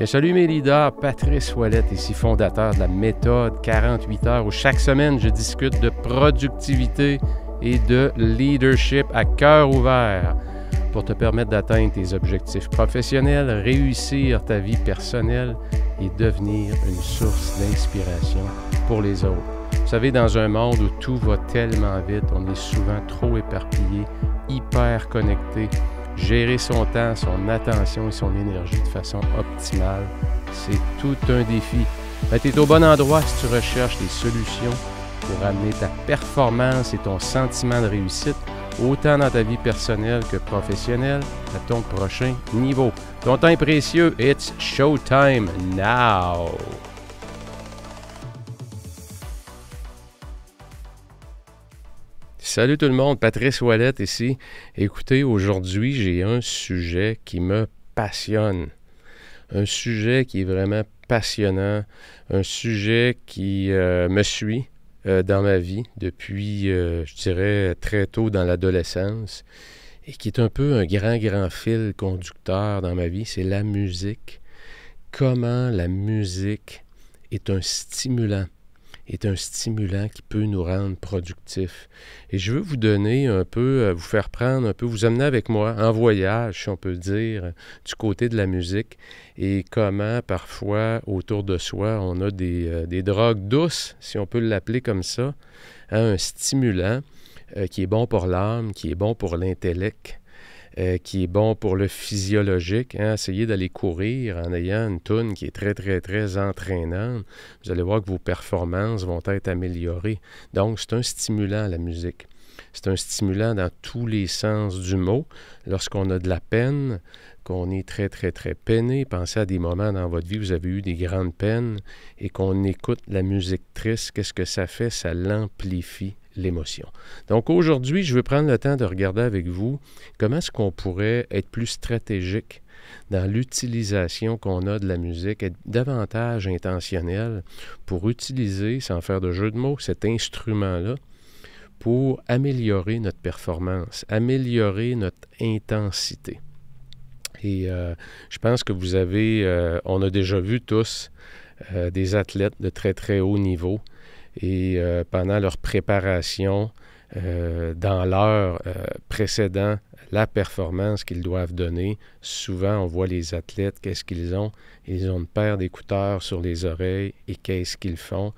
Bien salut mes leaders, Patrice Ouellette, ici fondateur de la méthode 48 heures, où chaque semaine je discute de productivité et de leadership à cœur ouvert pour te permettre d'atteindre tes objectifs professionnels, réussir ta vie personnelle et devenir une source d'inspiration pour les autres. Vous savez, dans un monde où tout va tellement vite, on est souvent trop éparpillé, hyper connecté gérer son temps, son attention et son énergie de façon optimale, c'est tout un défi. Mais ben, tu es au bon endroit si tu recherches des solutions pour amener ta performance et ton sentiment de réussite autant dans ta vie personnelle que professionnelle à ton prochain niveau. Ton temps précieux. It's showtime now! Salut tout le monde, Patrice Wallet ici. Écoutez, aujourd'hui, j'ai un sujet qui me passionne. Un sujet qui est vraiment passionnant, un sujet qui euh, me suit euh, dans ma vie depuis, euh, je dirais, très tôt dans l'adolescence et qui est un peu un grand, grand fil conducteur dans ma vie, c'est la musique. Comment la musique est un stimulant est un stimulant qui peut nous rendre productifs. Et je veux vous donner un peu, euh, vous faire prendre un peu, vous amener avec moi en voyage, si on peut dire, du côté de la musique et comment parfois autour de soi on a des, euh, drogues douces, si on peut l'appeler comme ça, un stimulant euh, qui est bon pour l'âme, qui est bon pour l'intellect euh, qui est bon pour le physiologique. Hein, essayez d'aller courir en ayant une toune qui est très, très, très entraînante. Vous allez voir que vos performances vont être améliorées. Donc, c'est un stimulant, la musique. C'est un stimulant dans tous les sens du mot. Lorsqu'on a de la peine, qu'on est très, très, très peiné, pensez à des moments dans votre vie où vous avez eu des grandes peines et qu'on écoute la musique triste, qu'est-ce que ça fait? Ça l'amplifie l'émotion. Donc aujourd'hui, je veux prendre le temps de regarder avec vous comment est-ce qu'on pourrait être plus stratégique dans l'utilisation qu'on a de la musique, être davantage intentionnel pour utiliser, sans faire de jeu de mots, cet instrument-là pour améliorer notre performance, améliorer notre intensité. Et euh, je pense que vous avez, euh, on a déjà vu tous euh, des athlètes de très très haut niveau et euh, pendant leur préparation, euh, dans l'heure euh, précédant la performance qu'ils doivent donner, souvent on voit les athlètes, qu'est-ce qu'ils ont? Ils ont une paire d'écouteurs sur les oreilles et qu'est-ce qu'ils font?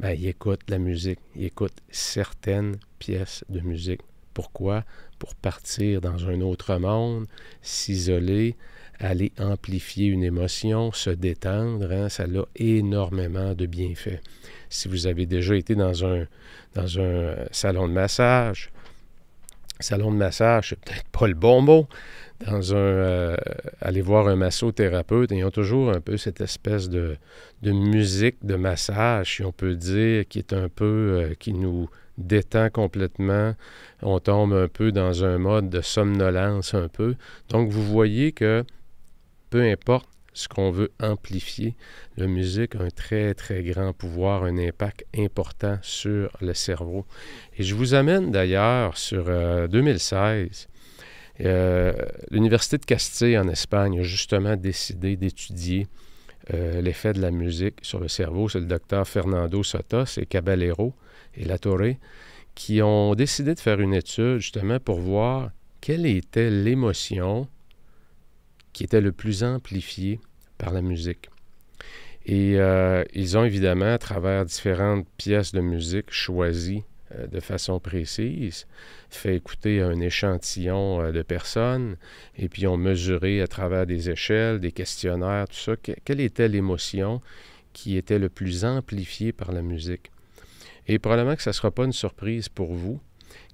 Ben, ils écoutent la musique, ils écoutent certaines pièces de musique. Pourquoi? Pour partir dans un autre monde, s'isoler, aller amplifier une émotion, se détendre, hein, ça a énormément de bienfaits. Si vous avez déjà été dans un, dans un euh, salon de massage, salon de massage, c'est peut-être pas le bon mot, dans un, euh, aller voir un massothérapeute, ils ont toujours un peu cette espèce de, musique de massage, si on peut dire, qui est un peu, euh, qui nous détend complètement. On tombe un peu dans un mode de somnolence un peu. Donc, vous voyez que peu importe ce qu'on veut amplifier, la musique a un très, très grand pouvoir, un impact important sur le cerveau. Et je vous amène d'ailleurs sur 2016. Euh, euh, L'Université de Castille en Espagne a justement décidé d'étudier euh, l'effet de la musique sur le cerveau. C'est le docteur Fernando Sotos et Caballero et Latorre qui ont décidé de faire une étude justement pour voir quelle était l'émotion qui était le plus amplifié par la musique. Et euh, ils ont évidemment, à travers différentes pièces de musique choisies euh, de façon précise, fait écouter un échantillon euh, de personnes et puis ont mesuré à travers des échelles, des questionnaires, tout ça, quelle était l'émotion qui était le plus amplifiée par la musique. Et probablement que ça ne sera pas une surprise pour vous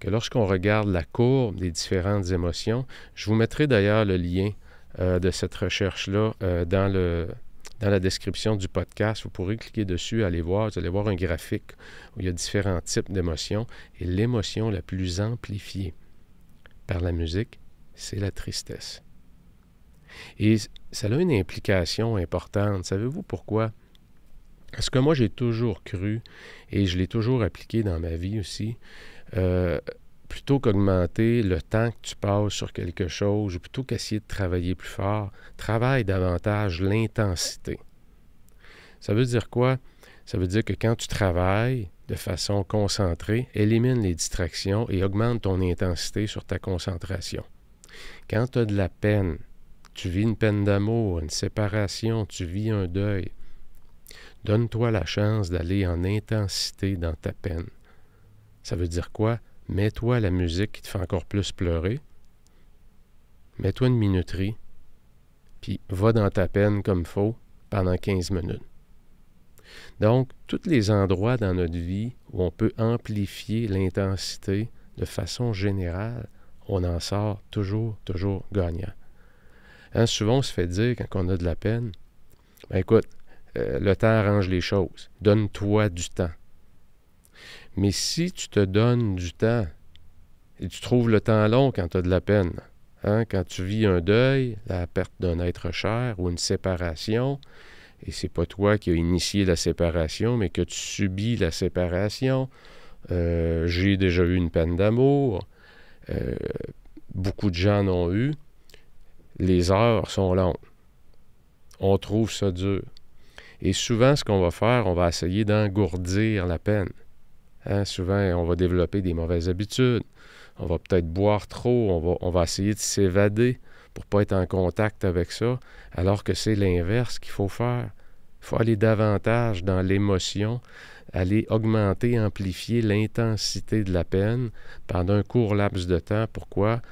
que lorsqu'on regarde la courbe des différentes émotions, je vous mettrai d'ailleurs le lien euh, de cette recherche-là euh, dans, le, dans la description du podcast. Vous pourrez cliquer dessus, aller voir. Vous allez voir un graphique où il y a différents types d'émotions. Et l'émotion la plus amplifiée par la musique, c'est la tristesse. Et ça a une implication importante. Savez-vous pourquoi? Parce que moi j'ai toujours cru, et je l'ai toujours appliqué dans ma vie aussi, euh, plutôt qu'augmenter le temps que tu passes sur quelque chose, ou plutôt qu'essayer de travailler plus fort, travaille davantage l'intensité. Ça veut dire quoi? Ça veut dire que quand tu travailles de façon concentrée, élimine les distractions et augmente ton intensité sur ta concentration. Quand tu as de la peine, tu vis une peine d'amour, une séparation, tu vis un deuil, donne-toi la chance d'aller en intensité dans ta peine. Ça veut dire quoi? Mets-toi la musique qui te fait encore plus pleurer. Mets-toi une minuterie. Puis va dans ta peine comme faut pendant 15 minutes. Donc, tous les endroits dans notre vie où on peut amplifier l'intensité de façon générale, on en sort toujours, toujours gagnant. Hein, souvent, on se fait dire quand on a de la peine, ben, écoute, euh, le temps arrange les choses, donne-toi du temps. Mais si tu te donnes du temps et tu trouves le temps long quand tu as de la peine, hein, quand tu vis un deuil, la perte d'un être cher ou une séparation, et c'est pas toi qui as initié la séparation, mais que tu subis la séparation, euh, j'ai déjà eu une peine d'amour, euh, beaucoup de gens l'ont eu, les heures sont longues. On trouve ça dur. Et souvent, ce qu'on va faire, on va essayer d'engourdir la peine. Hein, souvent, eh, on va développer des mauvaises habitudes. On va peut-être boire trop, on va, essayer de s'évader pour pas être en contact avec ça, alors que c'est l'inverse qu'il faut faire. Il faut aller davantage dans l'émotion, aller augmenter, amplifier l'intensité de la peine pendant un court laps de temps. Pourquoi?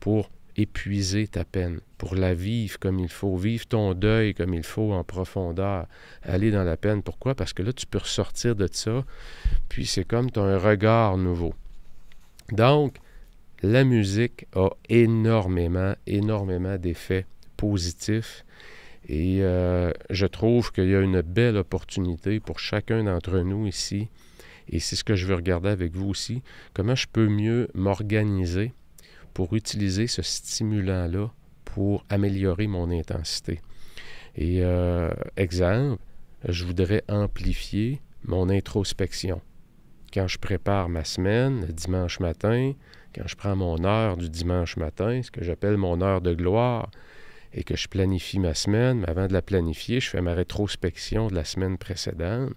Pour épuiser ta peine pour la vivre comme il faut, vivre ton deuil comme il faut en profondeur, aller dans la peine. Pourquoi? Parce que là, tu peux ressortir de ça, puis c'est comme tu as un regard nouveau. Donc, la musique a énormément, énormément d'effets positifs. Et euh, je trouve qu'il y a une belle opportunité pour chacun d'entre nous ici. Et c'est ce que je veux regarder avec vous aussi. Comment je peux mieux m'organiser pour utiliser ce stimulant-là pour améliorer mon intensité. Et euh, exemple, je voudrais amplifier mon introspection. Quand je prépare ma semaine, le dimanche matin, quand je prends mon heure du dimanche matin, ce que j'appelle mon heure de gloire, et que je planifie ma semaine, mais avant de la planifier, je fais ma rétrospection de la semaine précédente.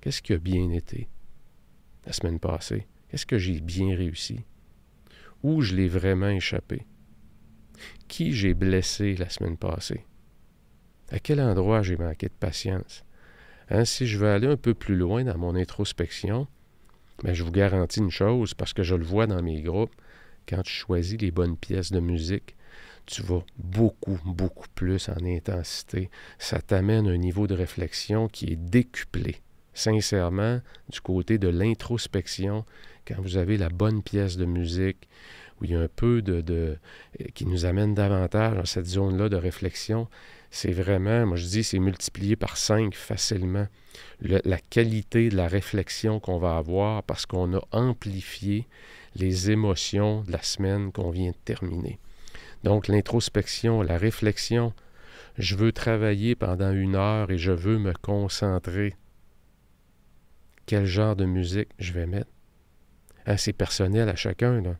Qu'est-ce qui a bien été la semaine passée? Qu'est-ce que j'ai bien réussi? Où je l'ai vraiment échappé? Qui j'ai blessé la semaine passée? À quel endroit j'ai manqué de patience? Ainsi hein, si je veux aller un peu plus loin dans mon introspection, mais ben, je vous garantis une chose, parce que je le vois dans mes groupes, quand tu choisis les bonnes pièces de musique, tu vas beaucoup, beaucoup plus en intensité. Ça t'amène un niveau de réflexion qui est décuplé. Sincèrement, du côté de l'introspection, quand vous avez la bonne pièce de musique, où il y a un peu de, qui nous amène davantage dans cette zone-là de réflexion, c'est vraiment, moi je dis, c'est multiplié par cinq facilement. la qualité de la réflexion qu'on va avoir parce qu'on a amplifié les émotions de la semaine qu'on vient de terminer. Donc l'introspection, la réflexion, je veux travailler pendant une heure et je veux me concentrer. Quel genre de musique je vais mettre? assez hein, c'est personnel à chacun, là.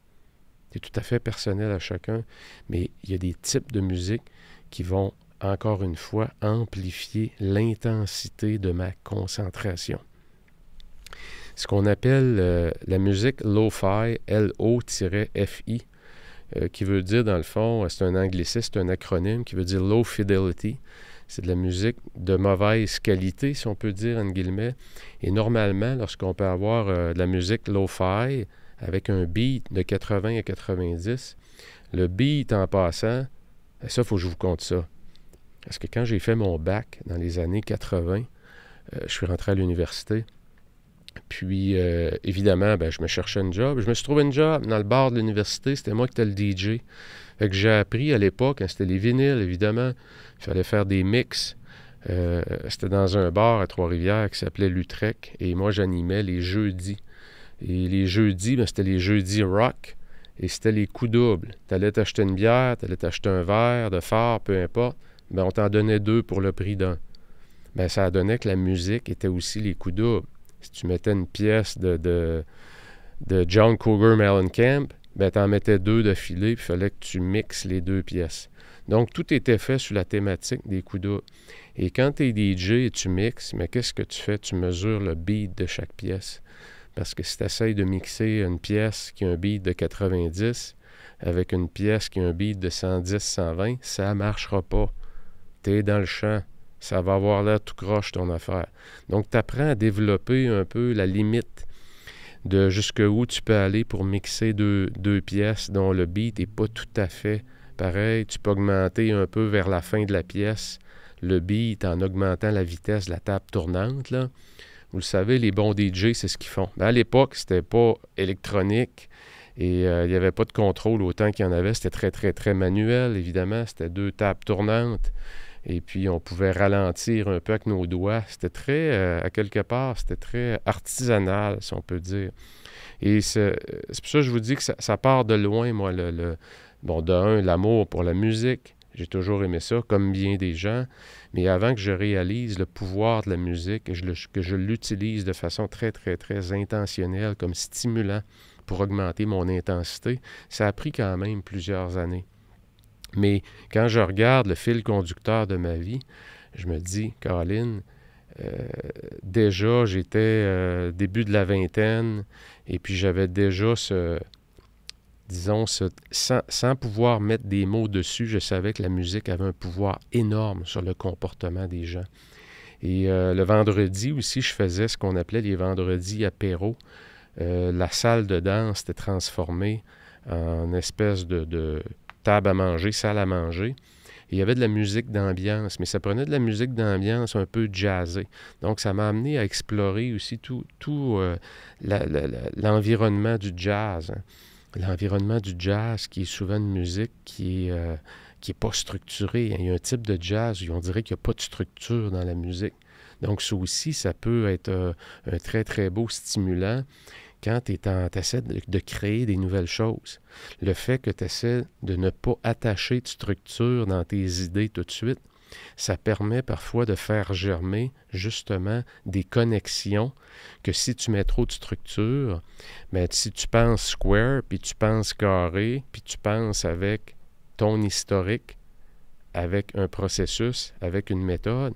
C'est tout à fait personnel à chacun, mais il y a des types de musique qui vont, encore une fois, amplifier l'intensité de ma concentration. Ce qu'on appelle euh, la musique lo-fi, L-O-F-I, euh, qui veut dire, dans le fond, c'est un angliciste, un acronyme qui veut dire low fidelity. C'est de la musique de mauvaise qualité, si on peut dire, en guillemets. Et normalement, lorsqu'on peut avoir euh, de la musique lo-fi, avec un beat de 80 à 90. Le beat en passant, ça, il faut que je vous compte ça. Parce que quand j'ai fait mon bac dans les années 80, euh, je suis rentré à l'université. Puis, euh, évidemment, ben, je me cherchais un job. Je me suis trouvé une job dans le bar de l'université. C'était moi qui étais le DJ. et que j'ai appris à l'époque, hein, c'était les vinyles, évidemment. Il fallait faire des mix. Euh, c'était dans un bar à Trois-Rivières qui s'appelait Lutrec. Et moi, j'animais les jeudis. Et les jeudis, ben, c'était les jeudis rock et c'était les coups doubles. Tu allais t'acheter une bière, tu allais t'acheter un verre de phare, peu importe. Ben, on t'en donnait deux pour le prix d'un. Ben, ça donnait que la musique était aussi les coups doubles. Si tu mettais une pièce de, de, John Cougar Mellencamp, ben, tu en mettais deux de filet, il fallait que tu mixes les deux pièces. Donc, tout était fait sur la thématique des coups doubles. Et quand tu es DJ et tu mixes, mais qu'est-ce que tu fais? Tu mesures le beat de chaque pièce. Parce que si tu essayes de mixer une pièce qui a un beat de 90 avec une pièce qui a un beat de 110-120, ça ne marchera pas. Tu es dans le champ. Ça va avoir l'air tout croche ton affaire. Donc, tu apprends à développer un peu la limite de jusqu'où tu peux aller pour mixer deux, pièces dont le beat n'est pas tout à fait pareil. Tu peux augmenter un peu vers la fin de la pièce le beat en augmentant la vitesse de la table tournante. Vous le savez, les bons DJ, c'est ce qu'ils font. à l'époque, c'était pas électronique et euh, il n'y avait pas de contrôle autant qu'il y en avait. C'était très, très, très manuel, évidemment. C'était deux tables tournantes. Et puis, on pouvait ralentir un peu avec nos doigts. C'était très, euh, à quelque part, c'était très artisanal, si on peut dire. Et euh, c'est pour ça que je vous dis que ça, part de loin, moi, le bon, de un, l'amour pour la musique, j'ai toujours aimé ça, comme bien des gens. Mais avant que je réalise le pouvoir de la musique, et que je l'utilise de façon très, très, très intentionnelle, comme stimulant pour augmenter mon intensité, ça a pris quand même plusieurs années. Mais quand je regarde le fil conducteur de ma vie, je me dis, Caroline, euh, déjà, j'étais euh, début de la vingtaine et puis j'avais déjà ce, disons, sans, pouvoir mettre des mots dessus, je savais que la musique avait un pouvoir énorme sur le comportement des gens. Et euh, le vendredi aussi, je faisais ce qu'on appelait les vendredis apéro. Euh, la salle de danse était transformée en espèce de, table à manger, salle à manger. il y avait de la musique d'ambiance, mais ça prenait de la musique d'ambiance un peu jazzée. Donc, ça m'a amené à explorer aussi tout, euh, l'environnement du jazz. Hein l'environnement du jazz, qui est souvent une musique qui est, euh, qui est pas structurée. Il y a un type de jazz où on dirait qu'il n'y a pas de structure dans la musique. Donc, ça aussi, ça peut être euh, un très, très beau stimulant quand tu essaies de, créer des nouvelles choses. Le fait que tu essaies de ne pas attacher de structure dans tes idées tout de suite, ça permet parfois de faire germer justement des connexions que si tu mets trop de structure, mais ben, si tu penses square, puis tu penses carré, puis tu penses avec ton historique, avec un processus, avec une méthode,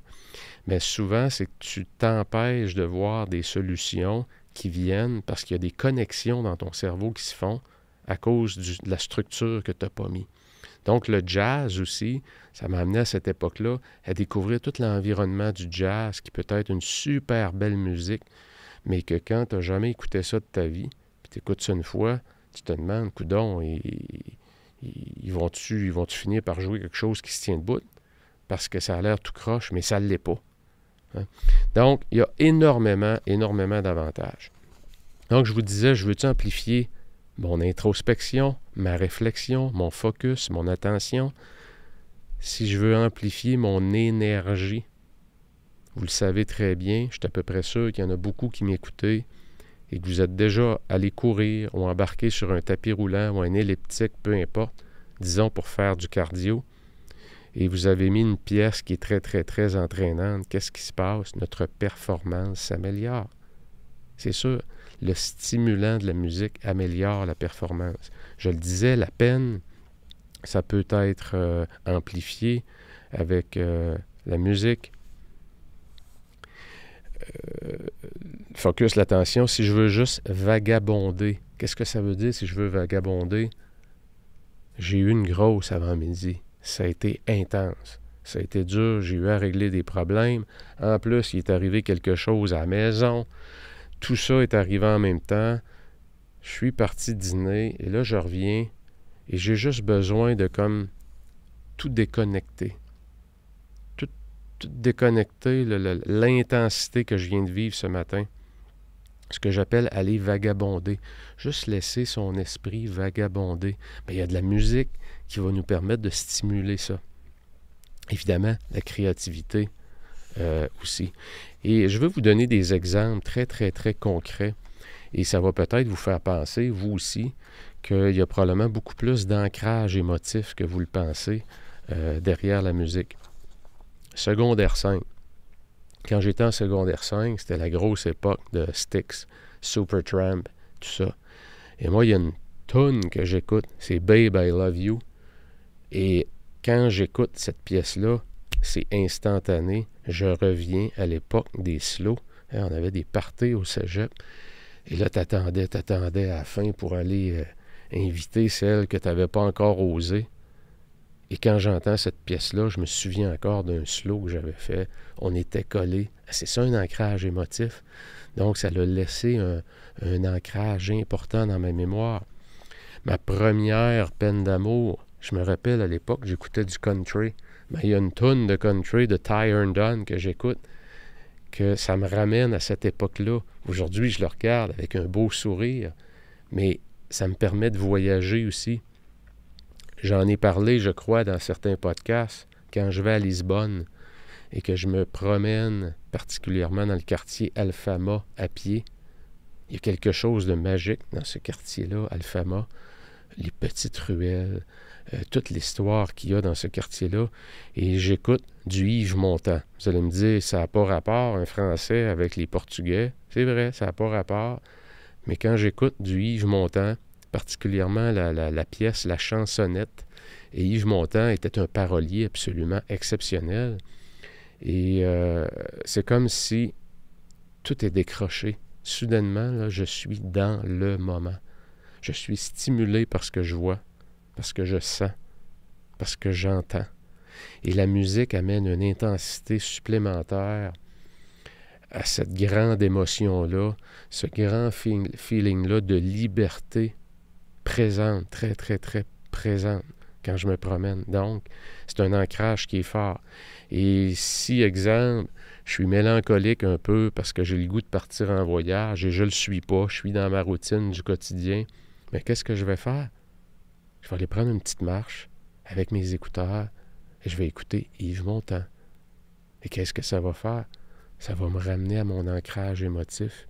mais ben, souvent c'est que tu t'empêches de voir des solutions qui viennent parce qu'il y a des connexions dans ton cerveau qui se font à cause de la structure que tu n'as pas mis. Donc, le jazz aussi, ça m'a amené à cette époque-là à découvrir tout l'environnement du jazz, qui peut être une super belle musique, mais que quand tu n'as jamais écouté ça de ta vie, puis tu écoutes ça une fois, tu te demandes, coudon, ils vont-tu vont finir par jouer quelque chose qui se tient debout? Parce que ça a l'air tout croche, mais ça ne l'est pas. Hein? Donc, il y a énormément, énormément d'avantages. Donc, je vous disais, je veux-tu amplifier mon introspection, ma réflexion, mon focus, mon attention, si je veux amplifier mon énergie. Vous le savez très bien, je suis à peu près sûr qu'il y en a beaucoup qui m'écoutaient et que vous êtes déjà allé courir ou embarqué sur un tapis roulant ou un elliptique, peu importe, disons pour faire du cardio, et vous avez mis une pièce qui est très, très, très entraînante, qu'est-ce qui se passe? Notre performance s'améliore. C'est sûr le stimulant de la musique améliore la performance. Je le disais, la peine, ça peut être euh, amplifié avec euh, la musique. Euh, focus l'attention. Si je veux juste vagabonder, qu'est-ce que ça veut dire si je veux vagabonder? J'ai eu une grosse avant-midi. Ça a été intense. Ça a été dur. J'ai eu à régler des problèmes. En plus, il est arrivé quelque chose à la maison. Tout ça est arrivé en même temps. Je suis parti dîner et là, je reviens et j'ai juste besoin de comme tout déconnecter. Tout, déconnecter l'intensité que je viens de vivre ce matin. Ce que j'appelle aller vagabonder. Juste laisser son esprit vagabonder. mais ben, il y a de la musique qui va nous permettre de stimuler ça. Évidemment, la créativité, euh, aussi. Et je veux vous donner des exemples très, très, très concrets. Et ça va peut-être vous faire penser, vous aussi, qu'il y a probablement beaucoup plus d'ancrage émotif que vous le pensez euh, derrière la musique. Secondaire 5. Quand j'étais en secondaire 5, c'était la grosse époque de Styx, Supertramp, tout ça. Et moi, il y a une tonne que j'écoute, c'est Babe, I Love You. Et quand j'écoute cette pièce-là, c'est instantané. Je reviens à l'époque des slots. Hein, on avait des parties au cégep. Et là, t'attendais, t'attendais à la fin pour aller euh, inviter celle que t'avais pas encore osé. Et quand j'entends cette pièce-là, je me souviens encore d'un slow que j'avais fait. On était collés. Ah, c'est ça un ancrage émotif. Donc, ça l'a laissé un, un, ancrage important dans ma mémoire. Ma première peine d'amour, je me rappelle à l'époque, j'écoutais du country mais ben, il y a une tonne de country de Ty que j'écoute que ça me ramène à cette époque-là. Aujourd'hui, je le regarde avec un beau sourire, mais ça me permet de voyager aussi. J'en ai parlé, je crois, dans certains podcasts, quand je vais à Lisbonne et que je me promène particulièrement dans le quartier Alfama à pied. Il y a quelque chose de magique dans ce quartier-là, Alfama. Les petites ruelles, euh, toute l'histoire qu'il y a dans ce quartier-là. Et j'écoute du Yves Montand. Vous allez me dire, ça n'a pas rapport, un Français avec les Portugais. C'est vrai, ça n'a pas rapport. Mais quand j'écoute du Yves Montand, particulièrement la, pièce La chansonnette, et Yves Montand était un parolier absolument exceptionnel. Et euh, c'est comme si tout est décroché. Soudainement, je suis dans le moment. Je suis stimulé par ce que je vois parce que je sens, parce que j'entends. Et la musique amène une intensité supplémentaire à cette grande émotion-là, ce grand feeling-là de liberté présente, très, très, très présente quand je me promène. Donc, c'est un ancrage qui est fort. Et si, exemple, je suis mélancolique un peu parce que j'ai le goût de partir en voyage et je ne le suis pas, je suis dans ma routine du quotidien, mais qu'est-ce que je vais faire? Je vais aller prendre une petite marche avec mes écouteurs et je vais écouter Yves Montand. Et qu'est-ce que ça va faire? Ça va me ramener à mon ancrage émotif.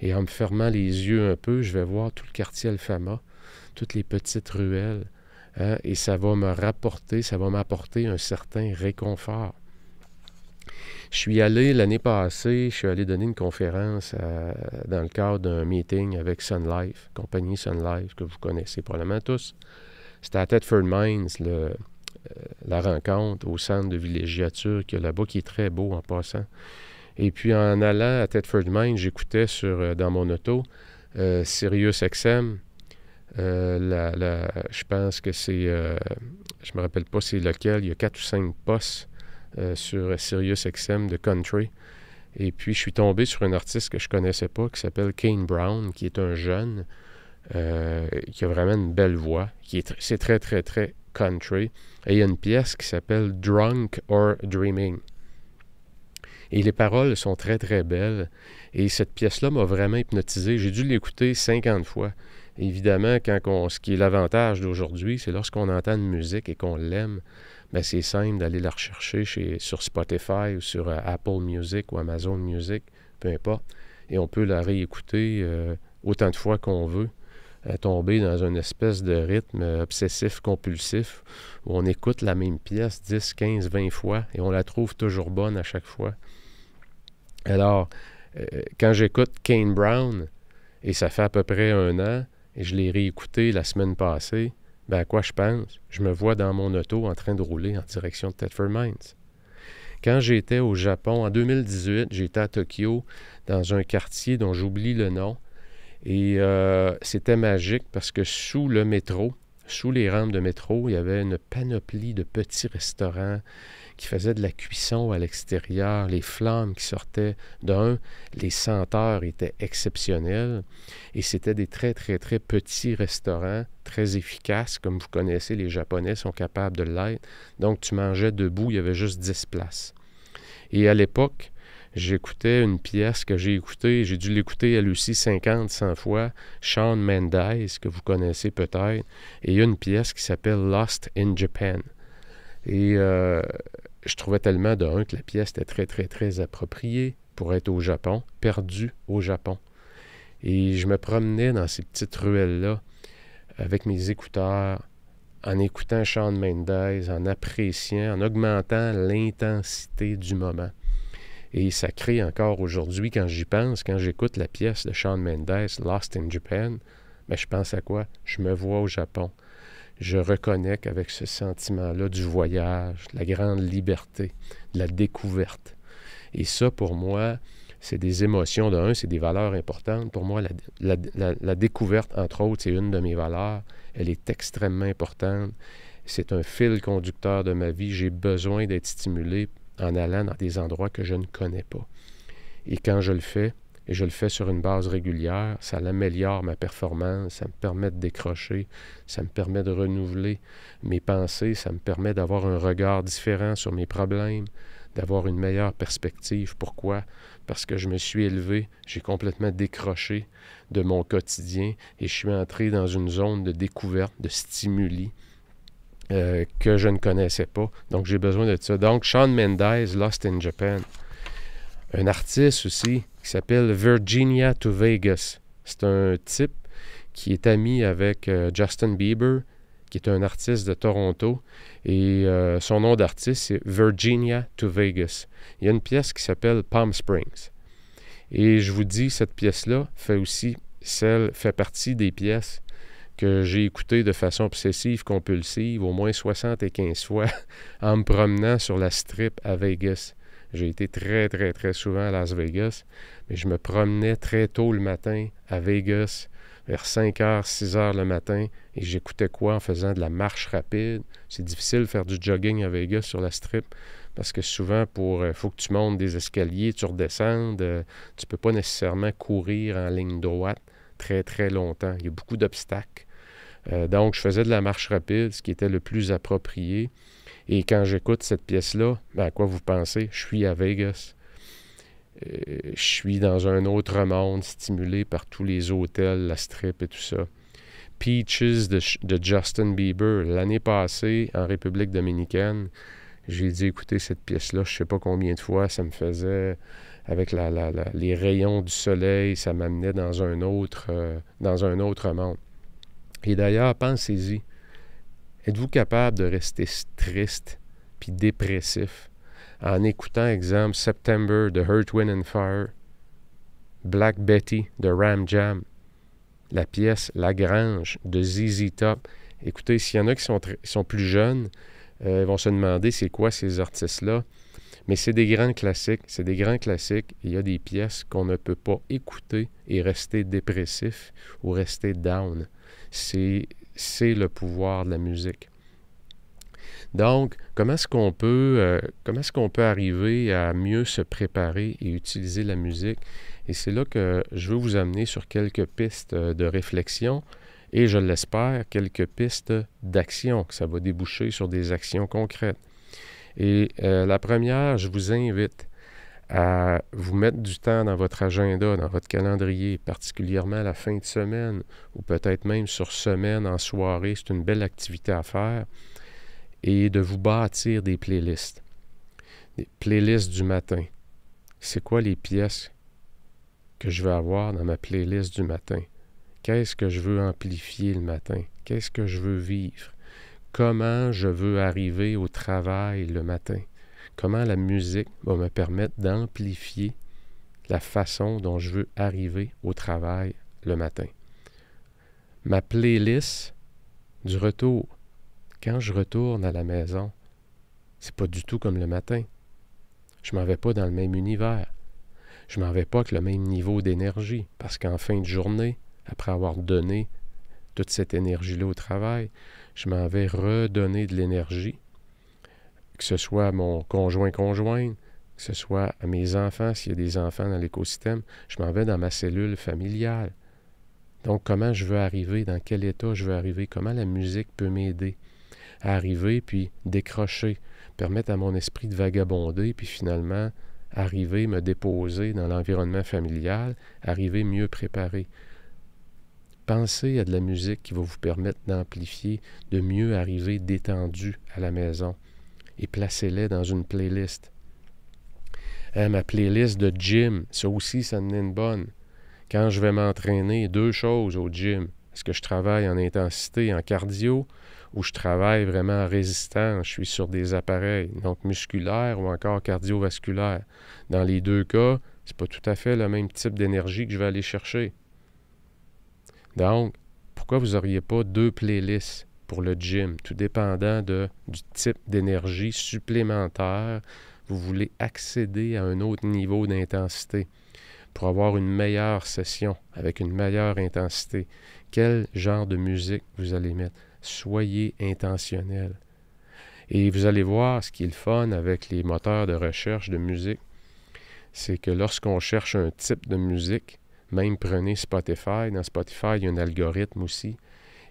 Et en me fermant les yeux un peu, je vais voir tout le quartier Alfama, toutes les petites ruelles. Hein, et ça va me rapporter, ça va m'apporter un certain réconfort. Je suis allé l'année passée, je suis allé donner une conférence euh, dans le cadre d'un meeting avec Sun Life, compagnie Sun Life, que vous connaissez probablement tous. C'était à Thetford Mines, euh, la rencontre au centre de villégiature qu'il y a là-bas, qui est très beau en passant. Et puis en allant à Thetford Mines, j'écoutais sur, euh, dans mon auto euh, Sirius XM. je pense que c'est, je je me rappelle pas c'est lequel, il y a quatre ou cinq postes sur Sirius XM de Country. Et puis je suis tombé sur un artiste que je connaissais pas qui s'appelle Kane Brown, qui est un jeune euh, qui a vraiment une belle voix. qui est, C'est très, très, très country. Et il y a une pièce qui s'appelle Drunk or Dreaming. Et les paroles sont très, très belles. Et cette pièce-là m'a vraiment hypnotisé. J'ai dû l'écouter 50 fois. Évidemment, quand on, ce qui est l'avantage d'aujourd'hui, c'est lorsqu'on entend une musique et qu'on l'aime, ben, c'est simple d'aller la rechercher sur Spotify ou sur euh, Apple Music ou Amazon Music, peu importe. Et on peut la réécouter euh, autant de fois qu'on veut à euh, tomber dans une espèce de rythme obsessif-compulsif où on écoute la même pièce 10, 15, 20 fois et on la trouve toujours bonne à chaque fois. Alors, euh, quand j'écoute Kane Brown, et ça fait à peu près un an, et je l'ai réécouté la semaine passée, ben à quoi je pense? Je me vois dans mon auto en train de rouler en direction de Tetford Mines. Quand j'étais au Japon en 2018, j'étais à Tokyo, dans un quartier dont j'oublie le nom, et euh, c'était magique parce que sous le métro, sous les rampes de métro, il y avait une panoplie de petits restaurants qui faisaient de la cuisson à l'extérieur, les flammes qui sortaient d'un, les senteurs étaient exceptionnelles et c'était des très très très petits restaurants, très efficaces, comme vous connaissez, les Japonais sont capables de l'être. Donc tu mangeais debout, il y avait juste 10 places. Et à l'époque, j'écoutais une pièce que j'ai écoutée, j'ai dû l'écouter elle aussi 50, 100 fois, Sean Mendes, que vous connaissez peut-être, et une pièce qui s'appelle Lost in Japan. Et euh, je trouvais tellement de un que la pièce était très, très, très appropriée pour être au Japon, perdu au Japon. Et je me promenais dans ces petites ruelles-là avec mes écouteurs, en écoutant Sean Mendes, en appréciant, en augmentant l'intensité du moment. Et ça crée encore aujourd'hui, quand j'y pense, quand j'écoute la pièce de Sean Mendes, Lost in Japan, mais ben, je pense à quoi? Je me vois au Japon. Je reconnecte avec ce sentiment-là du voyage, de la grande liberté, de la découverte. Et ça, pour moi, c'est des émotions. D'un, c'est des valeurs importantes. Pour moi, la, la découverte, entre autres, c'est une de mes valeurs. Elle est extrêmement importante. C'est un fil conducteur de ma vie. J'ai besoin d'être stimulé en allant dans des endroits que je ne connais pas. Et quand je le fais, et je le fais sur une base régulière, ça améliore ma performance, ça me permet de décrocher, ça me permet de renouveler mes pensées, ça me permet d'avoir un regard différent sur mes problèmes, d'avoir une meilleure perspective. Pourquoi? Parce que je me suis élevé, j'ai complètement décroché de mon quotidien et je suis entré dans une zone de découverte, de stimuli. Euh, que je ne connaissais pas. Donc, j'ai besoin de ça. Donc, Sean Mendez, Lost in Japan. Un artiste aussi qui s'appelle Virginia to Vegas. C'est un type qui est ami avec euh, Justin Bieber, qui est un artiste de Toronto. Et euh, son nom d'artiste, c'est Virginia to Vegas. Il y a une pièce qui s'appelle Palm Springs. Et je vous dis, cette pièce-là fait aussi, celle fait partie des pièces que j'ai écouté de façon obsessive, compulsive, au moins 75 fois en me promenant sur la strip à Vegas. J'ai été très, très, très souvent à Las Vegas, mais je me promenais très tôt le matin à Vegas, vers 5 h, 6 h le matin, et j'écoutais quoi en faisant de la marche rapide. C'est difficile de faire du jogging à Vegas sur la strip parce que souvent, pour euh, faut que tu montes des escaliers, tu redescendes, euh, tu ne peux pas nécessairement courir en ligne droite très, très longtemps. Il y a beaucoup d'obstacles. Euh, donc, je faisais de la marche rapide, ce qui était le plus approprié. Et quand j'écoute cette pièce-là, ben, à quoi vous pensez? Je suis à Vegas. Euh, je suis dans un autre monde stimulé par tous les hôtels, la strip et tout ça. Peaches de, Justin Bieber, l'année passée en République dominicaine, j'ai dit écoutez cette pièce-là, je ne sais pas combien de fois, ça me faisait avec la, les rayons du soleil, ça m'amenait dans un autre euh, dans un autre monde. Et d'ailleurs, pensez-y. Êtes-vous capable de rester triste puis dépressif en écoutant, exemple, September de Hurt, Wind and Fire, Black Betty de Ram Jam, la pièce La Grange de ZZ Top? Écoutez, s'il y en a qui sont, plus jeunes, euh, ils vont se demander c'est quoi ces artistes-là. Mais c'est des grands classiques, c'est des grands classiques. Il y a des pièces qu'on ne peut pas écouter et rester dépressif ou rester down c'est le pouvoir de la musique. Donc, comment est-ce qu'on peut, euh, est peut arriver à mieux se préparer et utiliser la musique? Et c'est là que je veux vous amener sur quelques pistes euh, de réflexion et, je l'espère, quelques pistes d'action, que ça va déboucher sur des actions concrètes. Et euh, la première, je vous invite à vous mettre du temps dans votre agenda, dans votre calendrier, particulièrement à la fin de semaine ou peut-être même sur semaine, en soirée. C'est une belle activité à faire. Et de vous bâtir des playlists. Des playlists du matin. C'est quoi les pièces que je vais avoir dans ma playlist du matin? Qu'est-ce que je veux amplifier le matin? Qu'est-ce que je veux vivre? Comment je veux arriver au travail le matin? Comment la musique va me permettre d'amplifier la façon dont je veux arriver au travail le matin. Ma playlist du retour. Quand je retourne à la maison, c'est pas du tout comme le matin. Je m'en vais pas dans le même univers. Je m'en vais pas avec le même niveau d'énergie parce qu'en fin de journée, après avoir donné toute cette énergie-là au travail, je m'en vais redonner de l'énergie que ce soit mon conjoint-conjointe, que ce soit à mes enfants, s'il y a des enfants dans l'écosystème, je m'en vais dans ma cellule familiale. Donc, comment je veux arriver, dans quel état je veux arriver, comment la musique peut m'aider à arriver, puis décrocher, permettre à mon esprit de vagabonder, puis finalement arriver, me déposer dans l'environnement familial, arriver mieux préparé. Pensez à de la musique qui va vous permettre d'amplifier, de mieux arriver détendu à la maison et placez-les dans une playlist. Euh, ma playlist de gym, ça aussi, ça en est une bonne. Quand je vais m'entraîner, deux choses au gym. Est-ce que je travaille en intensité, en cardio, ou je travaille vraiment en résistance? Je suis sur des appareils, donc musculaires ou encore cardiovasculaires. Dans les deux cas, c'est pas tout à fait le même type d'énergie que je vais aller chercher. Donc, pourquoi vous n'auriez pas deux playlists? pour le gym, tout dépendant de, du type d'énergie supplémentaire, vous voulez accéder à un autre niveau d'intensité pour avoir une meilleure session avec une meilleure intensité. Quel genre de musique vous allez mettre? Soyez intentionnel. Et vous allez voir ce qui est le fun avec les moteurs de recherche de musique, c'est que lorsqu'on cherche un type de musique, même prenez Spotify, dans Spotify, il y a un algorithme aussi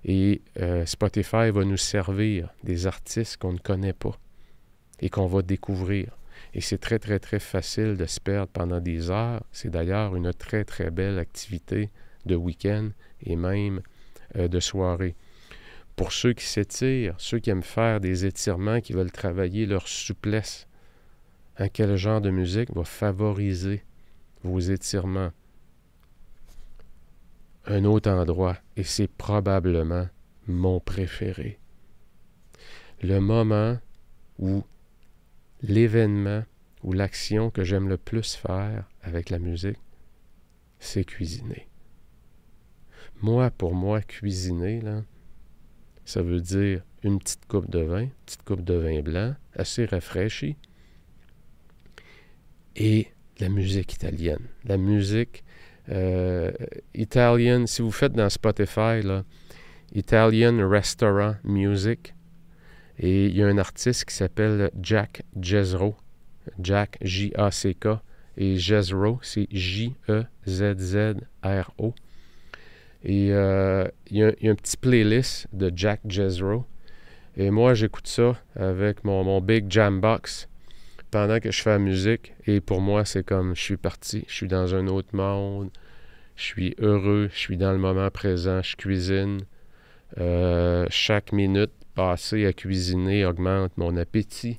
et euh, Spotify va nous servir des artistes qu'on ne connaît pas et qu'on va découvrir. Et c'est très, très, très facile de se perdre pendant des heures. C'est d'ailleurs une très, très belle activité de week-end et même euh, de soirée. Pour ceux qui s'étirent, ceux qui aiment faire des étirements, qui veulent travailler leur souplesse, hein, quel genre de musique va favoriser vos étirements? un autre endroit, et c'est probablement mon préféré. Le moment où l'événement ou l'action que j'aime le plus faire avec la musique, c'est cuisiner. Moi, pour moi, cuisiner, là, ça veut dire une petite coupe de vin, petite coupe de vin blanc, assez rafraîchie, et la musique italienne, la musique euh, Italian, si vous faites dans Spotify, là, Italian Restaurant Music, et il y a un artiste qui s'appelle Jack Jezro. Jack, J-A-C-K, et Jezro, c'est J-E-Z-Z-R-O. Et euh, il, y a, un petit playlist de Jack Jezro. Et moi, j'écoute ça avec mon, mon Big Jam Box pendant que je fais la musique. Et pour moi, c'est comme je suis parti, je suis dans un autre monde, je suis heureux, je suis dans le moment présent, je cuisine. Euh, chaque minute passée à cuisiner augmente mon appétit.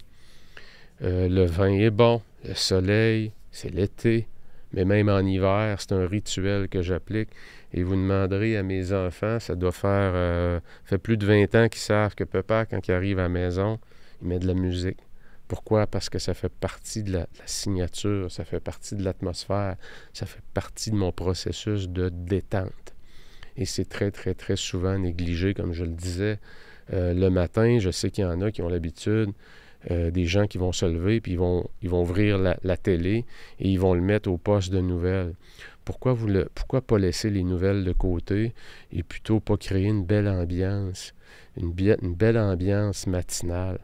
Euh, le vin est bon, le soleil, c'est l'été, mais même en hiver, c'est un rituel que j'applique. Et vous demanderez à mes enfants, ça doit faire euh, fait plus de 20 ans qu'ils savent que papa, quand il arrive à la maison, il met de la musique. Pourquoi? Parce que ça fait partie de la, signature, ça fait partie de l'atmosphère, ça fait partie de mon processus de détente. Et c'est très, très, très souvent négligé, comme je le disais. Euh, le matin, je sais qu'il y en a qui ont l'habitude, euh, des gens qui vont se lever, puis ils vont, ils vont ouvrir la, télé et ils vont le mettre au poste de nouvelles. Pourquoi, vous pourquoi pas laisser les nouvelles de côté et plutôt pas créer une belle ambiance, une belle ambiance matinale?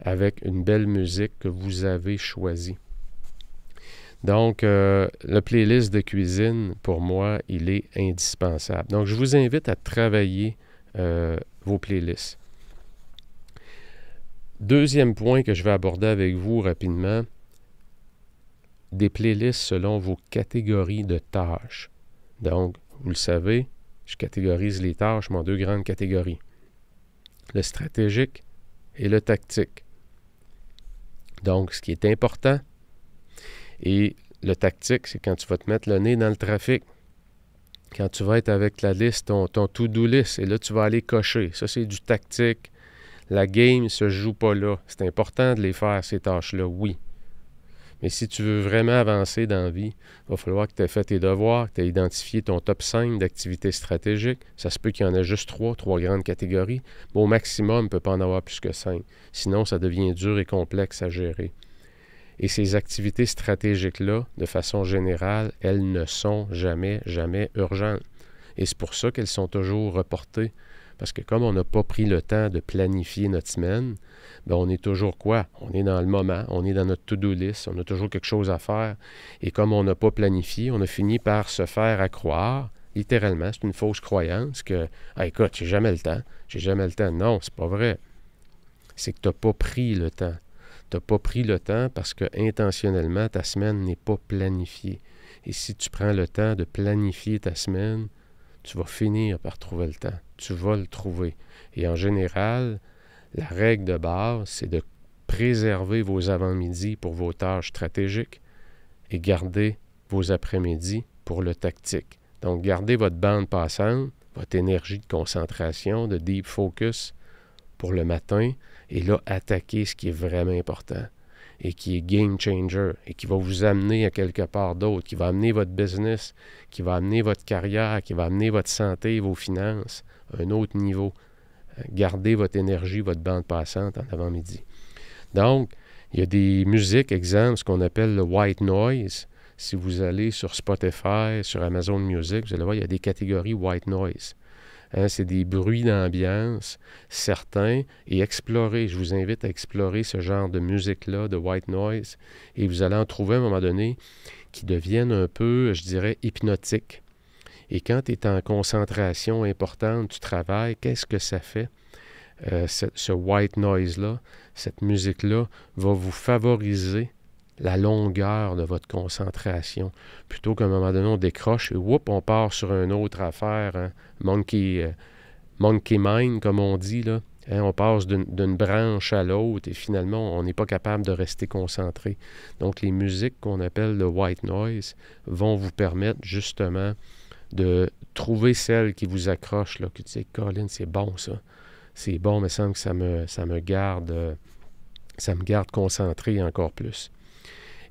avec une belle musique que vous avez choisie. Donc, euh, le playlist de cuisine, pour moi, il est indispensable. Donc, je vous invite à travailler euh, vos playlists. Deuxième point que je vais aborder avec vous rapidement, des playlists selon vos catégories de tâches. Donc, vous le savez, je catégorise les tâches en deux grandes catégories. Le stratégique et le tactique. Donc, ce qui est important, et le tactique, c'est quand tu vas te mettre le nez dans le trafic, quand tu vas être avec la liste, ton, to-do list, et là, tu vas aller cocher. Ça, c'est du tactique. La game se joue pas là. C'est important de les faire, ces tâches-là, oui. Mais si tu veux vraiment avancer dans la vie, il va falloir que tu aies fait tes devoirs, que tu aies identifié ton top 5 d'activités stratégiques. Ça se peut qu'il y en ait juste trois, trois grandes catégories, mais au maximum, il ne peut pas en avoir plus que cinq. Sinon, ça devient dur et complexe à gérer. Et ces activités stratégiques-là, de façon générale, elles ne sont jamais, jamais urgentes. Et c'est pour ça qu'elles sont toujours reportées. Parce que comme on n'a pas pris le temps de planifier notre semaine, ben, on est toujours quoi? On est dans le moment, on est dans notre to-do list, on a toujours quelque chose à faire. Et comme on n'a pas planifié, on a fini par se faire croire, littéralement, c'est une fausse croyance que, ah, écoute, j'ai jamais le temps, j'ai jamais le temps. Non, c'est pas vrai. C'est que tu n'as pas pris le temps. Tu n'as pas pris le temps parce que intentionnellement, ta semaine n'est pas planifiée. Et si tu prends le temps de planifier ta semaine, tu vas finir par trouver le temps. Tu vas le trouver. Et en général, la règle de base, c'est de préserver vos avant-midi pour vos tâches stratégiques et garder vos après-midi pour le tactique. Donc, gardez votre bande passante, votre énergie de concentration, de deep focus pour le matin et là, attaquez ce qui est vraiment important et qui est game changer et qui va vous amener à quelque part d'autre, qui va amener votre business, qui va amener votre carrière, qui va amener votre santé, et vos finances à un autre niveau. Gardez votre énergie, votre bande passante en avant-midi. Donc, il y a des musiques, exemple, ce qu'on appelle le white noise. Si vous allez sur Spotify, sur Amazon Music, vous allez voir, il y a des catégories white noise. Hein, c'est des bruits d'ambiance, certains, et explorer. Je vous invite à explorer ce genre de musique-là, de white noise, et vous allez en trouver à un moment donné qui deviennent un peu, je dirais, hypnotiques. Et quand tu es en concentration importante, tu travailles, qu'est-ce que ça fait? Euh, ce, white noise-là, cette musique-là, va vous favoriser la longueur de votre concentration. Plutôt qu'à un moment donné, on décroche et whoop, on part sur une autre affaire. Hein. Monkey, euh, monkey mind, comme on dit. Là. Hein. on passe d'une branche à l'autre et finalement, on n'est pas capable de rester concentré. Donc, les musiques qu'on appelle le white noise vont vous permettre justement de trouver celle qui vous accroche, là, que tu sais, Colin, c'est bon ça. C'est bon, mais semble que ça me, ça me garde euh, ça me garde concentré encore plus.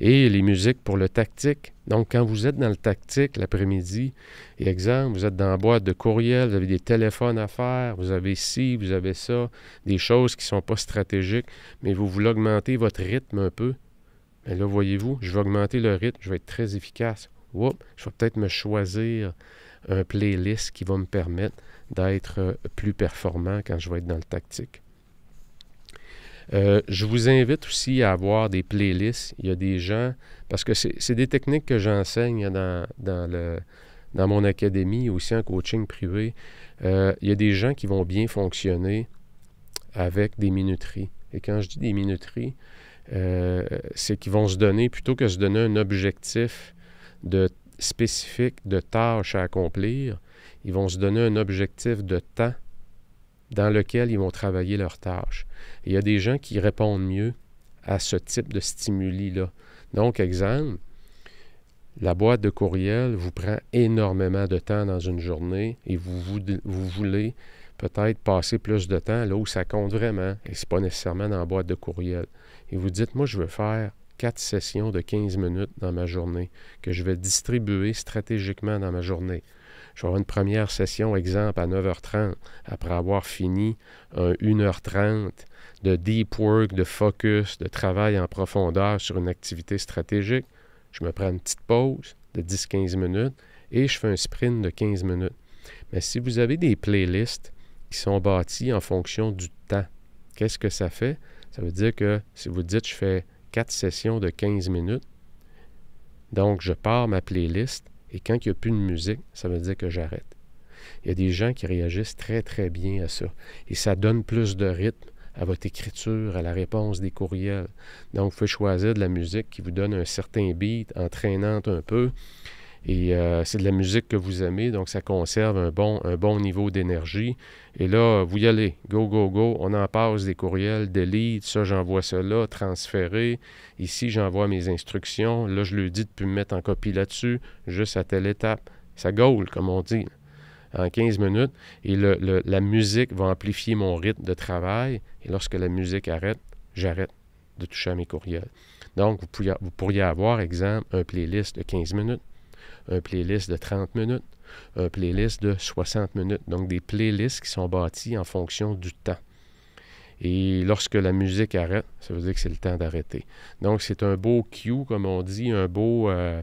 Et les musiques pour le tactique. Donc, quand vous êtes dans le tactique l'après-midi, exemple, vous êtes dans la boîte de courriel, vous avez des téléphones à faire, vous avez ci, vous avez ça, des choses qui ne sont pas stratégiques, mais vous voulez augmenter votre rythme un peu. Mais ben là, voyez-vous, je vais augmenter le rythme, je vais être très efficace. Oups, je vais peut-être me choisir un playlist qui va me permettre d'être euh, plus performant quand je vais être dans le tactique. Euh, je vous invite aussi à avoir des playlists. Il y a des gens, parce que c'est des techniques que j'enseigne dans, mon académie, aussi en coaching privé. Euh, il y a des gens qui vont bien fonctionner avec des minuteries. Et quand je dis des minuteries, c'est qu'ils vont se donner, plutôt que se donner un objectif de spécifiques, de tâches à accomplir. Ils vont se donner un objectif de temps dans lequel ils vont travailler leurs tâches. il y a des gens qui répondent mieux à ce type de stimuli-là. Donc, exemple, la boîte de courriel vous prend énormément de temps dans une journée et vous, vous, vous voulez peut-être passer plus de temps là où ça compte vraiment et ce n'est pas nécessairement dans la boîte de courriel. Et vous dites, moi, je veux faire quatre sessions de 15 minutes dans ma journée que je vais distribuer stratégiquement dans ma journée. Je vais avoir une première session, exemple, à 9h30, après avoir fini un 1h30 de deep work, de focus, de travail en profondeur sur une activité stratégique. Je me prends une petite pause de 10-15 minutes et je fais un sprint de 15 minutes. Mais si vous avez des playlists qui sont bâties en fonction du temps, qu'est-ce que ça fait? Ça veut dire que si vous dites je fais quatre sessions de 15 minutes. Donc, je pars ma playlist et quand il n'y a plus de musique, ça veut dire que j'arrête. Il y a des gens qui réagissent très, très bien à ça. Et ça donne plus de rythme à votre écriture, à la réponse des courriels. Donc, vous pouvez choisir de la musique qui vous donne un certain beat, entraînant un peu, et euh, c'est de la musique que vous aimez, donc ça conserve un bon, bon niveau d'énergie. Et là, vous y allez, go, go, go, on en passe des courriels, des leads, ça j'envoie cela, transférer. Ici, j'envoie mes instructions. Là, je le dis de plus me mettre en copie là-dessus, juste à telle étape. Ça goule comme on dit, en 15 minutes. Et la musique va amplifier mon rythme de travail. Et lorsque la musique arrête, j'arrête de toucher à mes courriels. Donc, vous pourriez, vous pourriez avoir, exemple, un playlist de 15 minutes un playlist de 30 minutes, un playlist de 60 minutes. Donc des playlists qui sont bâties en fonction du temps. Et lorsque la musique arrête, ça veut dire que c'est le temps d'arrêter. Donc c'est un beau cue, comme on dit, un beau... Euh,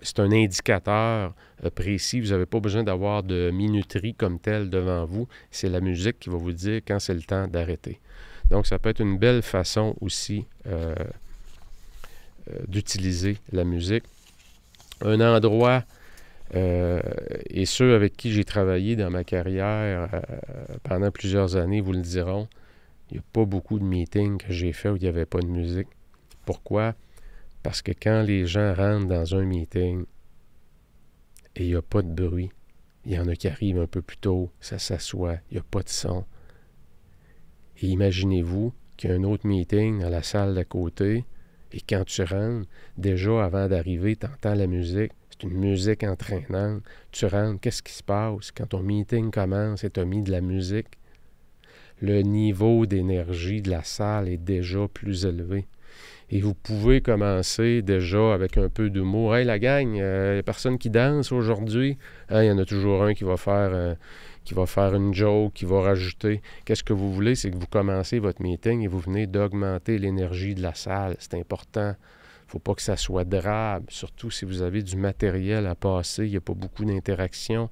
c'est un indicateur euh, précis. Vous n'avez pas besoin d'avoir de minuterie comme telle devant vous. C'est la musique qui va vous dire quand c'est le temps d'arrêter. Donc, ça peut être une belle façon aussi euh, d'utiliser la musique un endroit, euh, et ceux avec qui j'ai travaillé dans ma carrière euh, pendant plusieurs années vous le diront, il n'y a pas beaucoup de meetings que j'ai fait où il n'y avait pas de musique. Pourquoi? Parce que quand les gens rentrent dans un meeting et il n'y a pas de bruit, il y en a qui arrivent un peu plus tôt, ça s'assoit, il n'y a pas de son. Et imaginez-vous qu'il y a un autre meeting à la salle d'à côté, et quand tu rentres, déjà avant d'arriver, tu entends la musique. C'est une musique entraînante. Tu rentres, qu'est-ce qui se passe? Quand ton meeting commence et tu as mis de la musique, le niveau d'énergie de la salle est déjà plus élevé. Et vous pouvez commencer déjà avec un peu d'humour. Hey, la gang, les euh, personnes qui dansent aujourd'hui, il hein, y en a toujours un qui va faire. Euh, qui va faire une joke, qui va rajouter. Qu'est-ce que vous voulez, c'est que vous commencez votre meeting et vous venez d'augmenter l'énergie de la salle. C'est important. faut pas que ça soit drabe, surtout si vous avez du matériel à passer, il n'y a pas beaucoup d'interactions.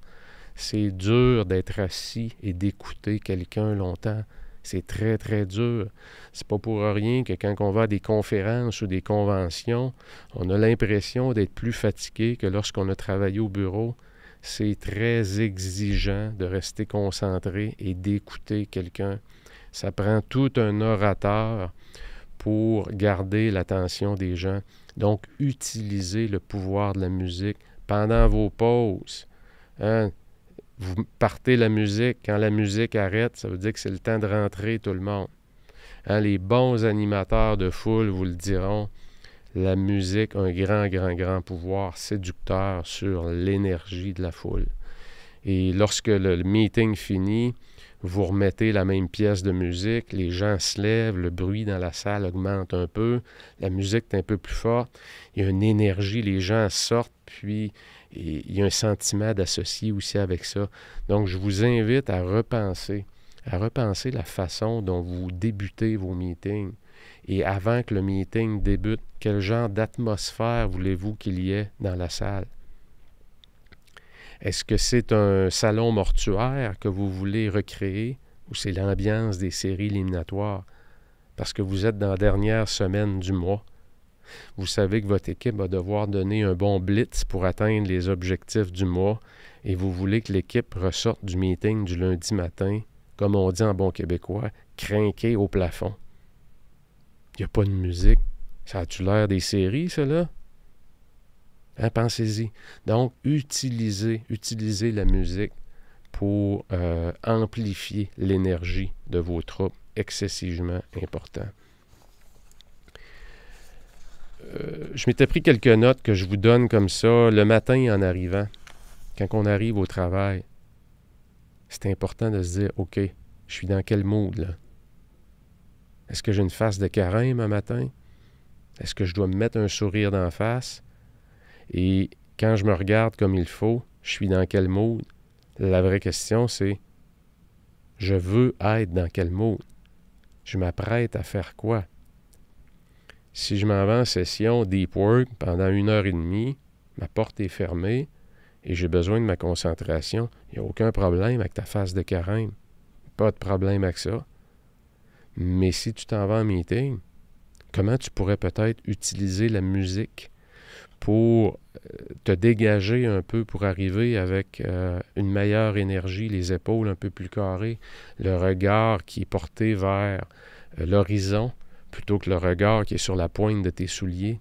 C'est dur d'être assis et d'écouter quelqu'un longtemps. C'est très, très dur. C'est pas pour rien que quand on va à des conférences ou des conventions, on a l'impression d'être plus fatigué que lorsqu'on a travaillé au bureau c'est très exigeant de rester concentré et d'écouter quelqu'un. Ça prend tout un orateur pour garder l'attention des gens. Donc, utilisez le pouvoir de la musique pendant vos pauses. Hein. Vous partez la musique. Quand la musique arrête, ça veut dire que c'est le temps de rentrer, tout le monde. Hein, les bons animateurs de foule vous le diront la musique a un grand, grand, grand pouvoir séducteur sur l'énergie de la foule. Et lorsque le meeting finit, vous remettez la même pièce de musique, les gens se lèvent, le bruit dans la salle augmente un peu, la musique est un peu plus forte, il y a une énergie, les gens sortent, puis il y a un sentiment d'associer aussi avec ça. Donc je vous invite à repenser, à repenser la façon dont vous débutez vos meetings et avant que le meeting débute, quel genre d'atmosphère voulez-vous qu'il y ait dans la salle? Est-ce que c'est un salon mortuaire que vous voulez recréer ou c'est l'ambiance des séries éliminatoires? Parce que vous êtes dans la dernière semaine du mois. Vous savez que votre équipe va devoir donner un bon blitz pour atteindre les objectifs du mois et vous voulez que l'équipe ressorte du meeting du lundi matin, comme on dit en bon québécois, crinqué au plafond. Il n'y a pas de musique. Ça a-tu l'air des séries, cela? Hein, Pensez-y. Donc, utilisez, utilisez la musique pour euh, amplifier l'énergie de vos troupes, excessivement important. Euh, je m'étais pris quelques notes que je vous donne comme ça le matin en arrivant, quand on arrive au travail. C'est important de se dire, OK, je suis dans quel mood là? Est-ce que j'ai une face de carême un matin? Est-ce que je dois me mettre un sourire d'en face? Et quand je me regarde comme il faut, je suis dans quel mood? La vraie question, c'est je veux être dans quel mood? Je m'apprête à faire quoi? Si je m'en vais en session deep work pendant une heure et demie, ma porte est fermée et j'ai besoin de ma concentration, il n'y a aucun problème avec ta face de carême. Pas de problème avec ça. Mais si tu t'en vas en meeting, comment tu pourrais peut-être utiliser la musique pour euh, te dégager un peu, pour arriver avec euh, une meilleure énergie, les épaules un peu plus carrées, le regard qui est porté vers euh, l'horizon plutôt que le regard qui est sur la pointe de tes souliers.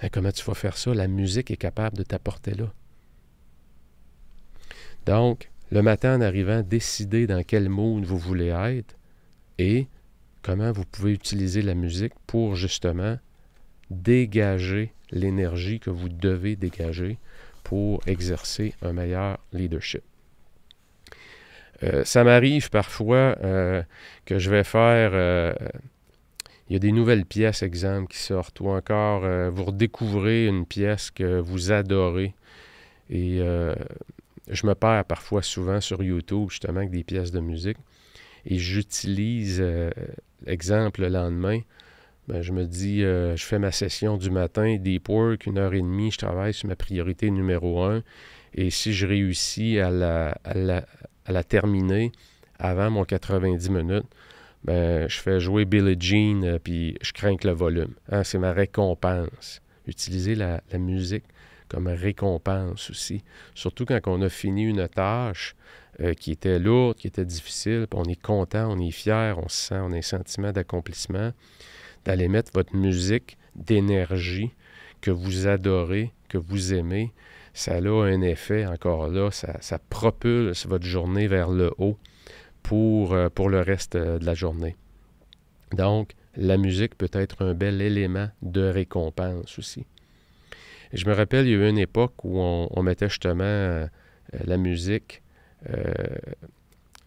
Hein, comment tu vas faire ça? La musique est capable de t'apporter là. Donc, le matin en arrivant, décidez dans quel mood vous voulez être et comment vous pouvez utiliser la musique pour justement dégager l'énergie que vous devez dégager pour exercer un meilleur leadership. Euh, ça m'arrive parfois euh, que je vais faire... Euh, il y a des nouvelles pièces, exemple, qui sortent, ou encore vous redécouvrez une pièce que vous adorez. Et je me perds parfois souvent sur YouTube, justement, avec des pièces de musique et j'utilise, l'exemple euh, le lendemain, ben, je me dis, euh, je fais ma session du matin, deep work, une heure et demie, je travaille sur ma priorité numéro un. Et si je réussis à la, à la, à terminer avant mon 90 minutes, ben, je fais jouer Billie Jean, euh, puis je crains le volume. Ah, c'est ma récompense. Utiliser la, la musique comme récompense aussi. Surtout quand on a fini une tâche, euh, qui était lourde, qui était difficile. on est content, on est fier, on sent, on a un sentiment d'accomplissement, d'aller mettre votre musique d'énergie que vous adorez, que vous aimez. Ça a un effet, encore là, ça, propulse votre journée vers le haut pour, euh, le reste euh, de la journée. Donc, la musique peut être un bel élément de récompense aussi. Je me rappelle, il y a eu une époque où on, mettait justement la musique euh,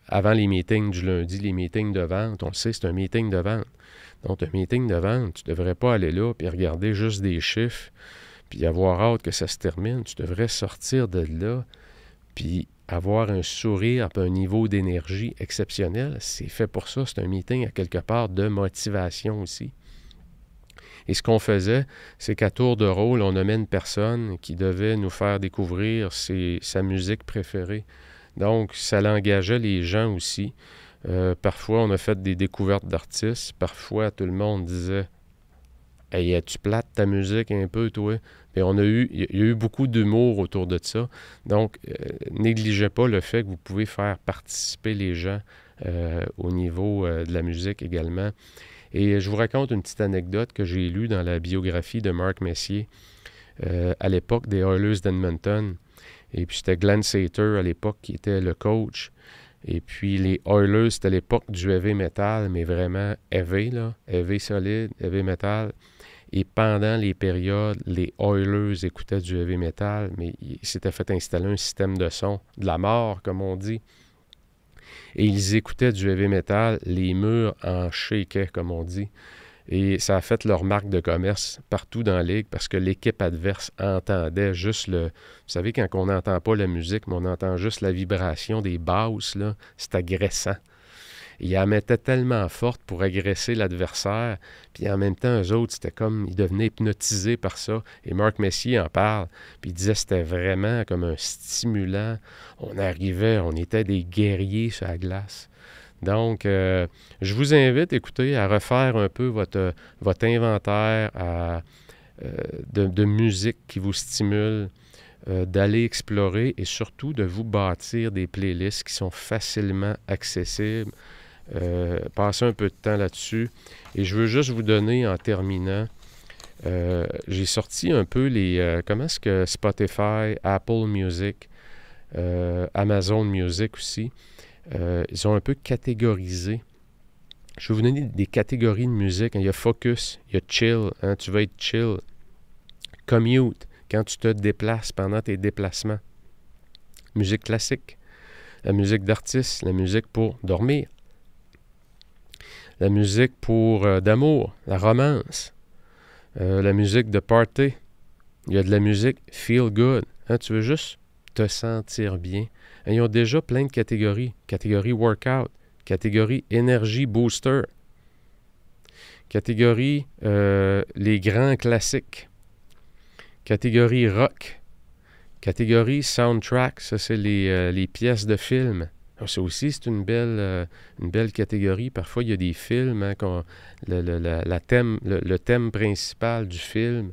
avant les meetings du lundi, les meetings de vente. On le sait, c'est un meeting de vente. Donc, un meeting de vente, tu ne devrais pas aller là puis regarder juste des chiffres puis avoir hâte que ça se termine. Tu devrais sortir de là puis avoir un sourire puis un niveau d'énergie exceptionnel. C'est fait pour ça. C'est un meeting à quelque part de motivation aussi. Et ce qu'on faisait, c'est qu'à tour de rôle, on nommait une personne qui devait nous faire découvrir sa musique préférée donc, ça l'engageait les gens aussi. Euh, parfois, on a fait des découvertes d'artistes. Parfois, tout le monde disait Hey, tu plates ta musique un peu, toi? Mais on a eu, il y a eu beaucoup d'humour autour de ça. Donc, euh, négligez pas le fait que vous pouvez faire participer les gens euh, au niveau de la musique également. Et je vous raconte une petite anecdote que j'ai lue dans la biographie de Marc Messier à l'époque des Oilers d'Edmonton. Et puis c'était Glenn Sater à l'époque qui était le coach. Et puis les Oilers, c'était à l'époque du heavy metal, mais vraiment heavy, là, heavy solide, heavy metal. Et pendant les périodes, les Oilers écoutaient du heavy metal, mais ils s'étaient fait installer un système de son, de la mort, comme on dit. Et ils écoutaient du heavy metal, les murs en chéquaient, comme on dit. Et ça a fait leur marque de commerce partout dans la ligue parce que l'équipe adverse entendait juste le. Vous savez, quand on n'entend pas la musique, mais on entend juste la vibration des basses, là, c'est agressant. ils en tellement forte pour agresser l'adversaire. Puis en même temps, eux autres, c'était comme. Ils devenaient hypnotisés par ça. Et Marc Messier en parle. Puis il disait c'était vraiment comme un stimulant. On arrivait, on était des guerriers sur la glace. Donc, euh, je vous invite, écoutez, à refaire un peu votre, votre inventaire euh, de, musique qui vous stimule, euh, d'aller explorer et surtout de vous bâtir des playlists qui sont facilement accessibles. passez un peu de temps là-dessus. Et je veux juste vous donner en terminant, j'ai sorti un peu les... comment est-ce que Spotify, Apple Music, Amazon Music aussi, euh, ils ont un peu catégorisé. Je vais vous donner des catégories de musique. Hein. Il y a focus, il y a chill, hein. tu veux être chill. Commute, quand tu te déplaces pendant tes déplacements. Musique classique, la musique d'artiste, la musique pour dormir, la musique pour euh, d'amour, la romance, euh, la musique de party. Il y a de la musique feel good. Hein. tu veux juste te sentir bien ils ont déjà plein de catégories. Catégorie workout, catégorie énergie booster, catégorie euh, les grands classiques, catégorie rock, catégorie soundtrack, ça c'est les, euh, pièces de films. Ça aussi, c'est une belle, euh, une belle catégorie. Parfois, il y a des films, hein, le, la, thème, le, thème principal du film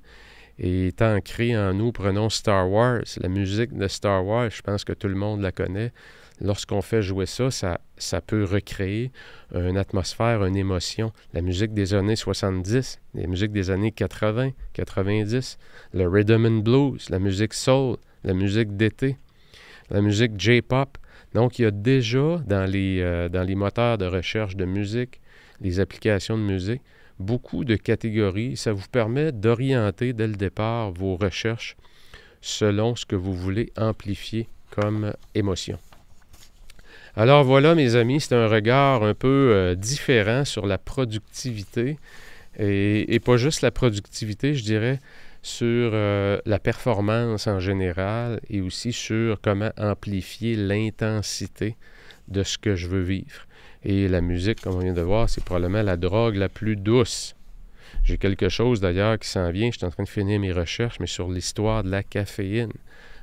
et est ancré en nous. Prenons Star Wars, la musique de Star Wars, je pense que tout le monde la connaît. Lorsqu'on fait jouer ça, ça, ça peut recréer une atmosphère, une émotion. La musique des années 70, la musique des années 80, 90, le rhythm and blues, la musique soul, la musique d'été, la musique J-pop. Donc, il y a déjà dans les, euh, dans les moteurs de recherche de musique, les applications de musique, beaucoup de catégories. Ça vous permet d'orienter dès le départ vos recherches selon ce que vous voulez amplifier comme émotion. Alors voilà, mes amis, c'est un regard un peu euh, différent sur la productivité et, pas juste la productivité, je dirais, sur euh, la performance en général et aussi sur comment amplifier l'intensité de ce que je veux vivre. Et la musique, comme on vient de voir, c'est probablement la drogue la plus douce. J'ai quelque chose d'ailleurs qui s'en vient. Je suis en train de finir mes recherches, mais sur l'histoire de la caféine,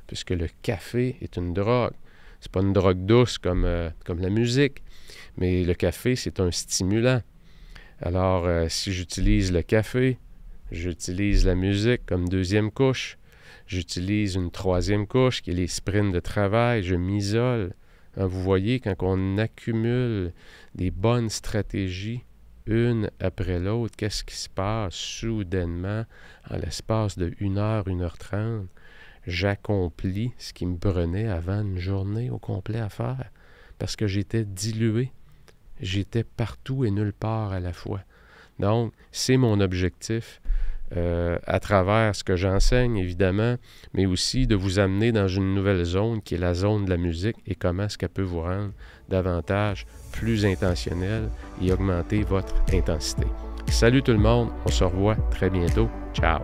puisque le café est une drogue. C'est pas une drogue douce comme, euh, comme la musique, mais le café, c'est un stimulant. Alors, euh, si j'utilise le café, j'utilise la musique comme deuxième couche, j'utilise une troisième couche qui est les sprints de travail, je m'isole, euh, vous voyez, quand on accumule des bonnes stratégies, une après l'autre, qu'est-ce qui se passe soudainement en l'espace de 1 heure, 1 heure 30 J'accomplis ce qui me prenait avant une journée au complet à faire parce que j'étais dilué. J'étais partout et nulle part à la fois. Donc, c'est mon objectif. Euh, à travers ce que j'enseigne, évidemment, mais aussi de vous amener dans une nouvelle zone qui est la zone de la musique et comment est-ce qu'elle peut vous rendre davantage plus intentionnel et augmenter votre intensité. Salut tout le monde, on se revoit très bientôt. Ciao!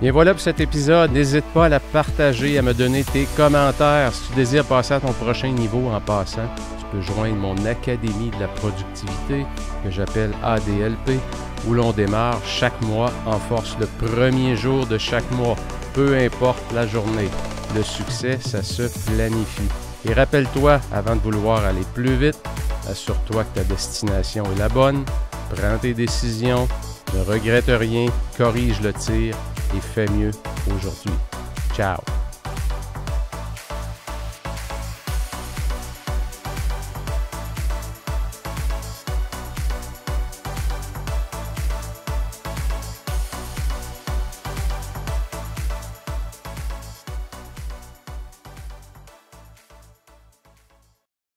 Bien voilà pour cet épisode. N'hésite pas à la partager, à me donner tes commentaires si tu désires passer à ton prochain niveau en passant de joindre mon Académie de la productivité que j'appelle ADLP, où l'on démarre chaque mois en force le premier jour de chaque mois, peu importe la journée. Le succès, ça se planifie. Et rappelle-toi, avant de vouloir aller plus vite, assure-toi que ta destination est la bonne, prends tes décisions, ne regrette rien, corrige le tir et fais mieux aujourd'hui. Ciao!